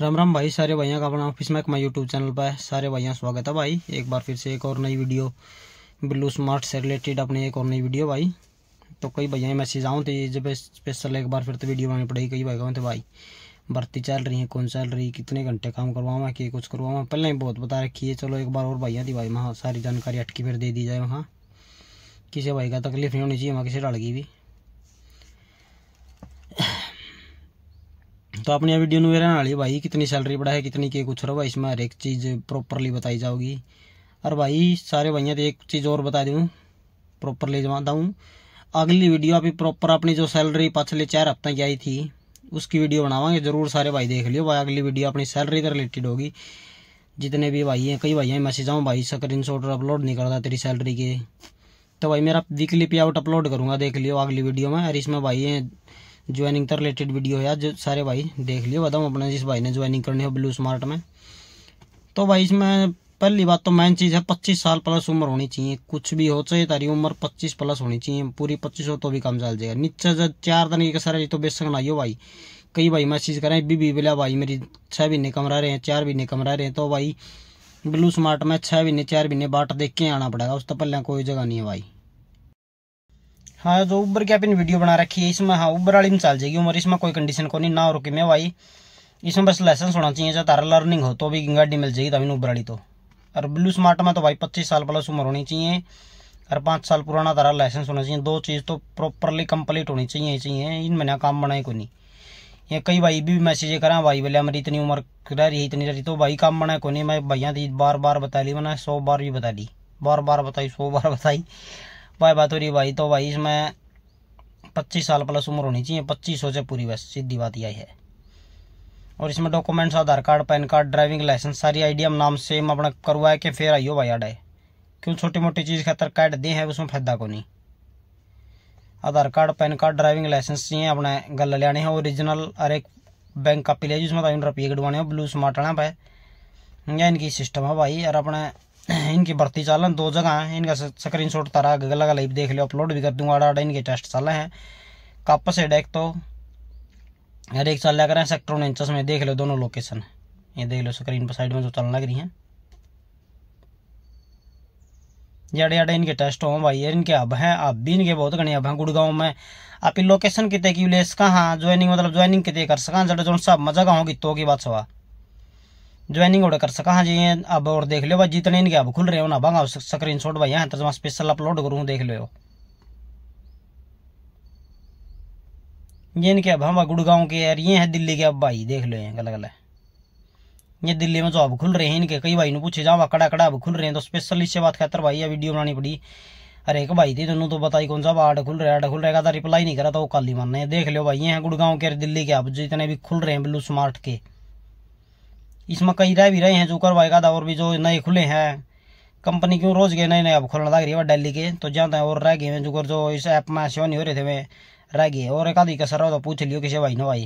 राम राम भाई सारे भैया का अपना ऑफिस एक माई यूट्यूब चैनल पर सारे भैया स्वागत है भाई एक बार फिर से एक और नई वीडियो ब्लू स्मार्ट से रिलेटेड अपने एक और नई वीडियो भाई तो कई भैया मैसेज आऊँ थे जब स्पेशल एक बार फिर तो वीडियो बनानी पड़ेगी कई भाई कहूँ तो भाई भर्ती चल रही है कौन चल रही है कितने घंटे काम करवाऊँ मैं कुछ करवावा पहले ही बहुत बता रखी है चलो एक बार और भैया थी भाई वहाँ सारी जानकारी अटकी फिर दे दी जाए वहाँ किसी भाई का तकलीफ नहीं होनी चाहिए वहाँ किसी डल गई भी तो आपने वीडियो ड्यूनवेरा ना है भाई कितनी सैलरी बढ़ा है कितनी के कुछ रहा भाई इसमें हर एक चीज़ प्रॉपरली बताई जाओगी और भाई सारे भाइयों तो एक चीज़ और बता दूँ प्रॉपरली जमा दूँ अगली वीडियो अभी प्रॉपर अपनी जो सैलरी पिछले चार हफ्ते की आई थी उसकी वीडियो बनावा जरूर सारे भाई देख लियो भाई अगली वीडियो अपनी सैलरी से रिलेटेड होगी जितने भी भाई हैं कई भाई हैं मैसेज आऊँ भाई स्क्रीन शॉट अपलोड नहीं करता तेरी सैलरी के तो भाई मेरा वीकली पे आउट अपलोड करूँगा देख लियो अगली वीडियो में और इसमें भाई हैं ज्वाइनिंग तक रिलेटेड वीडियो है जो सारे भाई देख लिए बताऊँ अपना जिस भाई ने ज्वाइनिंग करनी हो ब्लू स्मार्ट में तो भाई इसमें पहली बात तो मेन चीज़ है पच्चीस साल प्लस उम्र होनी चाहिए कुछ भी हो चाहिए तारी उम्र पच्चीस प्लस होनी चाहिए पूरी पच्चीस हो तो भी काम चल जाएगा नीचे जब चार दिन के सारे तो बेसक ना हो भाई कई भाई मैसेज करें बी बिला भाई मेरी छः महीने कमरा रहे हैं चार महीने कमरा रहे हैं तो भाई ब्लू स्मार्ट में छः महीने चार महीने बाट देख के आना पड़ेगा उस तो पहले कोई जगह नहीं है भाई हाँ जो तो उबर की आपने वीडियो बना रखी है इसमें हाँ उबर वाली में चल जाएगी उम्र इसमें कोई कंडीशन को नहीं ना रुके मैं भाई इसमें बस लाइसेंस होना चाहिए चाहे तारा लर्निंग हो तो भी गाड़ी मिल जाएगी तभी ऊबर वाली तो और ब्लू स्मार्ट में तो भाई पच्चीस साल प्लस उम्र होनी चाहिए और पाँच साल पुराना तारा लाइसेंस होना चाहिए दो चीज़ तो प्रॉपरली कंप्लीट होनी चाहिए चाहिए इन मैंने काम बनाए को नहीं ये कई भाई भी मैसेज करा भाई बोले मेरी इतनी उम्र रह रही इतनी रह रही तो भाई काम बनाए को नहीं मैं भैया थी बार बार बता ली मैंने सौ बार भी बता ली बार बार बताई सौ बार बताई भाई बात हो रही भाई तो भाई इसमें पच्चीस साल प्लस उम्र होनी चाहिए पच्चीस हो से पूरी बस सीधी बात यह है और इसमें documents Aadhaar card PAN card driving licence सारी आई हम नाम सेम अपना करवाए के फिर आइयो भाई आडे क्यों छोटी मोटी चीज़ खातर कार्ड दे हैं उसमें फायदा को नहीं Aadhaar card PAN card driving licence चाहिए अपने गल लेने हैं ओरिजिनल हर एक बैंक कापी ले जिसमें तुम रुपये कटवाने हो ब्लू स्मार्ट आना पाए या इनकी सिस्टम है भाई और अपने इनकी भर्ती चालन दो जगह हैं इनका स्क्रीन शॉट तारा गला लाइव देख लो अपलोड भी कर दूंगा आड़ा आड़ा इनके टेस्ट चले हैं कप से डेक तो हर एक चल कर सेक्टर इंचस में देख लो दोनों लोकेशन ये देख लो स्क्रीन पर साइड में जो चलने लग रही हैं जड़े अडे इनके टेस्ट हों भाई इनके अब हैं अब भी इनके बहुत घने अब हैं गुड़गांव में आप लोकेशन कितने की लेस कहाँ ज्वाइनिंग मतलब ज्वाइनिंग कितने कर सकें जड़े जो सा मजा का होगी तो की बात सवा ज्वाइनिंग ऑर्डर कर सका हाँ जी अब और देख लो भाई जितने इनके अब खुल रहे हो ना भागा स्क्रीन शॉट भाई यहाँ तर्जमा स्पेशल अपलोड करूँ देख लो ये इनके अब हम गुड़गांव के यार ये है दिल्ली के अब भाई देख लो ये गलत गलत ये दिल्ली में जो अब खुल रहे हैं इनके कई भाई ने पूछे जाओ कड़ा कड़ा अब खुल रहे हैं तो स्पेशल इससे बात खातर भाई ये वीडियो बनानी पड़ी अरे एक भाई थी तुम्हें तो बताई कौन सा आठ खुल रहा है आठ खुल रहेगा रिप्लाई नहीं करा तो वो ही मारने देख लो भाई ये हैं गुड़गांव के दिल्ली के अब जितने भी खुल रहे हैं ब्लू स्मार्ट के इसमें कई रह भी रहे हैं जो करवाएगा था और भी जो नए खुले हैं कंपनी क्यों रोज गए नए नए अब खोलना लग रही है डेली के तो जानते हैं और रह गए हैं जो जो इस ऐप में नहीं हो रहे थे वे रह गए और एक आधी का सर तो पूछ लियो किसी भाई ना भाई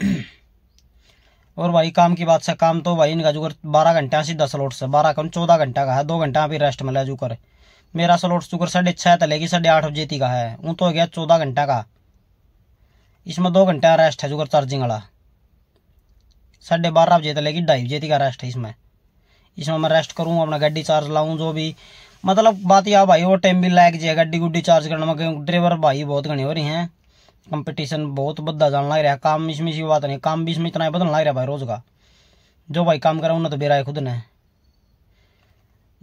और भाई काम की बात से काम तो भाई इनका जुकर बारह घंटे सीधा स्लोट से बारह कम चौदह घंटा का है दो घंटा अभी रेस्ट मिला है जुकर मेरा स्लोट जुकर साढ़े छः तले की साढ़े आठ बजे का है ऊँ तो हो गया चौदह घंटा का इसमें दो घंटा रेस्ट है जुकर चार्जिंग वाला साढ़े बारह बजे तक लेकिन ढाई बजे तक का रेस्ट है इसमें इसमें मैं रेस्ट करूँ अपना गाड़ी चार्ज लाऊँ जो भी मतलब बात यह भाई वो टाइम भी लैग जाए गड्डी गुड्डी चार्ज करने में क्योंकि ड्राइवर भाई बहुत घने हो रही हैं कंपटीशन बहुत बदला जान लग रहा है काम इसमें इसी बात नहीं काम भी इसमें इतना बदलने लग रहा है भाई रोज़ का जो भाई काम करा उन्हें तो बेरा है खुद ने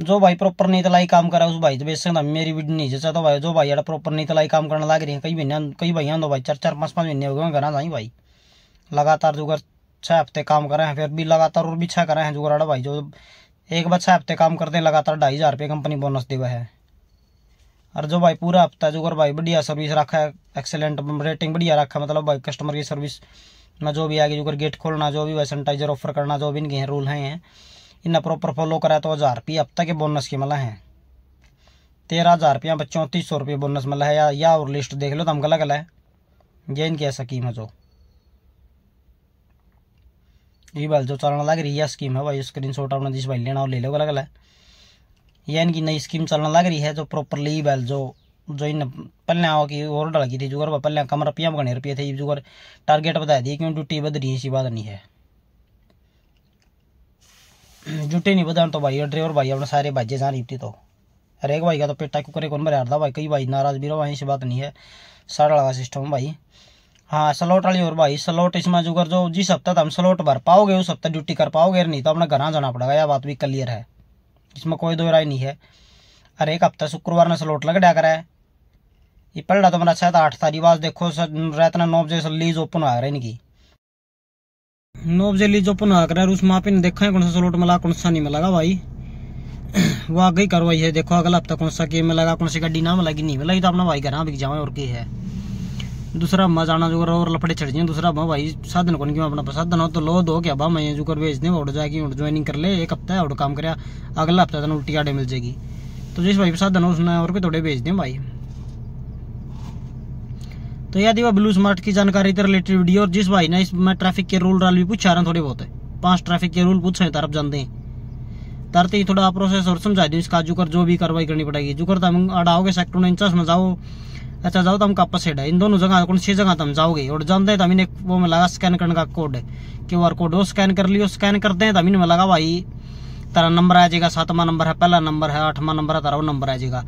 जो भाई प्रॉपर नहीं तलाई काम करा उस भाई तो बेच सकता मेरी भी नहीं जैसा तो भाई जो भाई यार प्रॉपर नहीं तलाई काम करने लग रही है कई महीने कई भाई दो तो भाई चार चार पाँच पाँच महीने हो गए घर जाए भाई लगातार जो अगर छः हफ्ते काम करे हैं फिर भी लगातार और भी छः करे हैं जुगाड़ा भाई जो एक बार छः हफ्ते काम करते हैं लगातार ढाई हज़ार रुपये कंपनी बोनस देवे है और जो भाई पूरा हफ्ता जुगर भाई बढ़िया सर्विस रखा है एक्सेलेंट रेटिंग बढ़िया रखा है मतलब भाई कस्टमर की सर्विस में जो भी आगे जुगर गेट खोलना जो भी भाई सैनिटाइजर ऑफर करना जो भी इनके हैं रूल हैं इन्हें प्रॉपर फॉलो करा तो हज़ार रुपये हफ्ता के बोनस के मिला मतलब है तेरह हज़ार रुपया चौंतीस सौ रुपये बोनस मिला मतलब है या, या और लिस्ट देख लो तो हम गलत गलत है ये इनकी ऐसा कीमत हो ये भाई जो चलने लग रही है स्कीम है भाई स्क्रीन शॉट अपना जिस भाई लेना और ले लो अलग अलग ये इनकी नई स्कीम चलने लग रही है जो प्रॉपरली बैल जो जो इन पल्ले आओ की और डाल थी जुगर पल्ले कम रुपया में रुपये थे जुगर टारगेट बता दिए क्यों ड्यूटी बद रही है बात नहीं है ड्यूटी नहीं बदान तो भाई ड्राइवर भाई अपने सारे भाजे जान ड्यूटी तो अरे भाई का तो पेटा कुकरे कौन भर भाई कई भाई नाराज भी रहो इसी बात नहीं है साढ़ा सिस्टम भाई हाँ सलोट वाली और भाई सलोट इसमें जो कर जो जिस हफ्ता तुम सलोट भर पाओगे उस हफ्ता ड्यूटी कर पाओगे नहीं तो अपना घर जाना पड़ेगा यह बात भी क्लियर है इसमें कोई दो राय नहीं है अरे एक हफ्ता शुक्रवार ने स्लॉट लग डा रहा ये पढ़ रहा तो मेरा शायद आठ तारीख बाद देखो रात ना नौ बजे से लीज ओपन आ रहा है इनकी नौ बजे लीज ओपन आ रहा है उसमें ने देखा है कौन सा स्लॉट मिला कौन सा नहीं मिलेगा भाई वो आगे ही करवाई है देखो अगला हफ्ता कौन सा की मिलेगा कौन सी गाड़ी ना मिलेगी नहीं मिलेगी तो अपना भाई घर बिक जाओ और की है दूसरा मैं जाना जो और लपड़े चढ़ जाए दूसरा मैं भाई साधन कौन क्यों अपना साधन हो तो लो दो क्या बा मैं जो कर भेज दें और जाएगी और ज्वाइनिंग कर ले एक हफ्ता और काम कराया अगला हफ्ता तेना तो उल्टी आडे मिल जाएगी तो जिस भाई साधन हो उसने और भी थोड़े भेज दें भाई तो यदि वह ब्लू स्मार्ट की जानकारी से रिलेटेड वीडियो और जिस भाई ने इस मैं ट्रैफिक के रूल राल भी पूछा रहा थोड़े बहुत पाँच ट्रैफिक के रूल पूछे तरफ जानते हैं तरते तो ही थोड़ा प्रोसेस और समझा दें इसका जुकर जो भी कार्रवाई करनी पड़ेगी जुकर करता हम अड़ाओगे सेक्टर उनचास में जाओ अच्छा जाओ तो हम का अपसेट है इन दोनों जगह तो कौन सी जगह तो हम जाओगे और जानते हैं तो हमने वो में लगा स्कैन करने का कोड क्यू आर कोड वो स्कैन कर लियो स्कैन करते हैं तो हमने में लगा भाई तेरा नंबर आ जाएगा सातवा नंबर है पहला नंबर है आठवा नंबर है तेरा वो नंबर आ जाएगा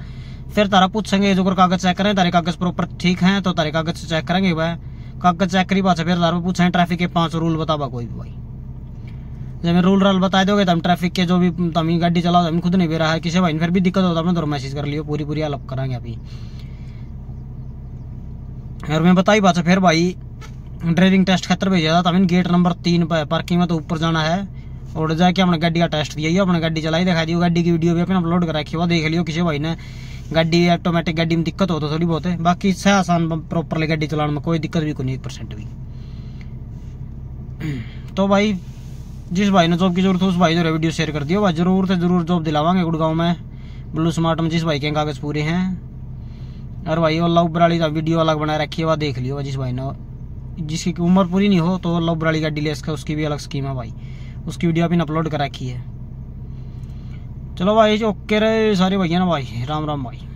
फिर तारा पूछेंगे जो कागज चेक करें तारे कागज प्रॉपर ठीक है तो तारे कागज चेक करेंगे वह कागज चेक करी पास फिर तारा पूछें ट्रैफिक के पांच रूल बतावा कोई भी भाई जब रूल राल बता दोगे तो हम ट्रैफिक के जो भी तमी तो गाड़ी चलाओ तो हम खुद नहीं बे रहा है किसी भाई फिर भी दिक्कत होता है तुम मैसेज कर लियो पूरी पूरी हेल्प करेंगे अभी और मैं बताई बात फिर भाई ड्राइविंग टेस्ट खतर भेजा था तभी गेट नंबर तीन पर पार्किंग में तो ऊपर जाना है और जाके अपने गाड़ी का टेस्ट दिया अपने गाड़ी चलाई दिखा दियो गाड़ी की वीडियो भी अपने अपलोड कर रखी वो देख लियो किसी भाई ने गाड़ी ऑटोमेटिक गाड़ी में दिक्कत हो तो थोड़ी बहुत बाकी सह आसान प्रॉपरली गाड़ी चलाने में कोई दिक्कत भी कोई नहीं परसेंट भी तो भाई जिस भाई ने जॉब की जरूरत हो उस भाई जो वीडियो शेयर कर दियो भाई जरूर से जरूर जॉब दिलावा गुड़गांव में ब्लू स्मार्ट में जिस भाई के कागज़ पूरे हैं और भाई वो लव वाली का वीडियो अलग बना रखी है वह देख लियो जिस भाई ने जिसकी उम्र पूरी नहीं हो तो लव उबर का डिलेस का उसकी भी अलग स्कीम है भाई उसकी वीडियो अभी अपलोड कर रखी है चलो भाई ओके रहे सारे भैया ना भाई राम राम भाई